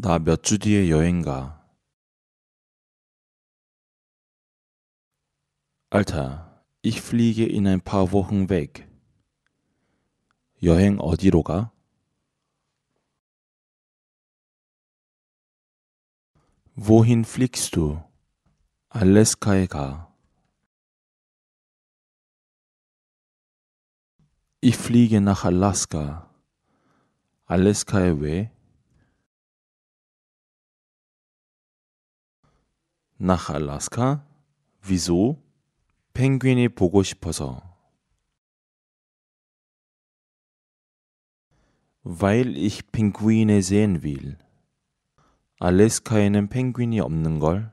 나 몇 주 뒤에 여행 가. Alter, ich fliege in ein paar Wochen weg. 여행 어디로 가? Wohin fliegst du? 알래스카에 가. Ich fliege nach Alaska. 알래스카에 왜? nach Alaska. Wieso? Penguine 보고 싶어서. Weil ich Pinguine sehen will. 알래스카에는 펭귄이 없는 걸.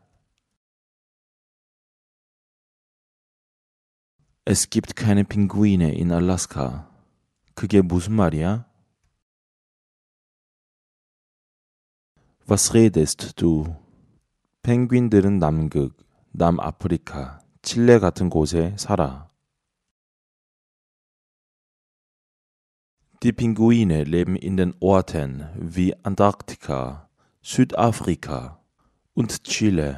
Es gibt keine Pinguine in Alaska. 그게 무슨 말이야? Was redest du? 펭귄들은 남극, 남아프리카, 칠레 같은 곳에 살아. Die Pinguine leben in den Orten wie Antarktika, Südafrika und Chile.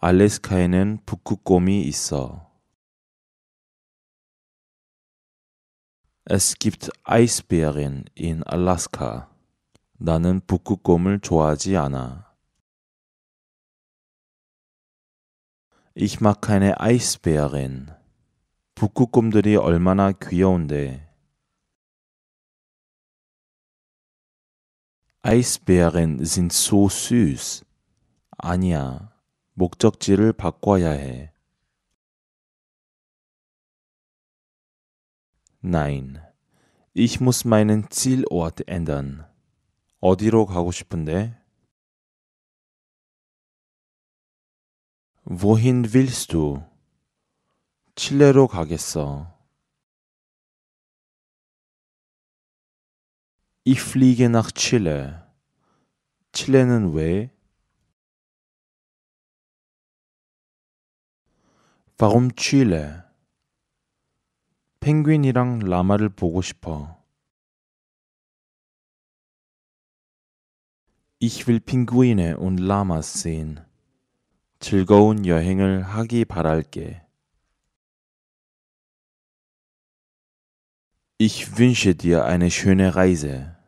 알래스카에는 북극곰이 있어. Es gibt Eisbären in Alaska. 나는 북극곰을 좋아하지 않아. Ich mag keine Eisbären. 북극곰들이 얼마나 귀여운데. Eisbären sind so süß. 아니야. 목적지를 바꿔야 해. Nein. Ich muss meinen Zielort ändern. 어디로 가고 싶은데? Wohin willst du? 칠레로 가겠어. Ich fliege nach Chile. 칠레는 왜? Warum Chile? 펭귄이랑 라마를 보고 싶어. Ich will Pinguine und Lamas sehen. 즐거운 여행을 하기 바랄게. Ich wünsche dir eine schöne Reise.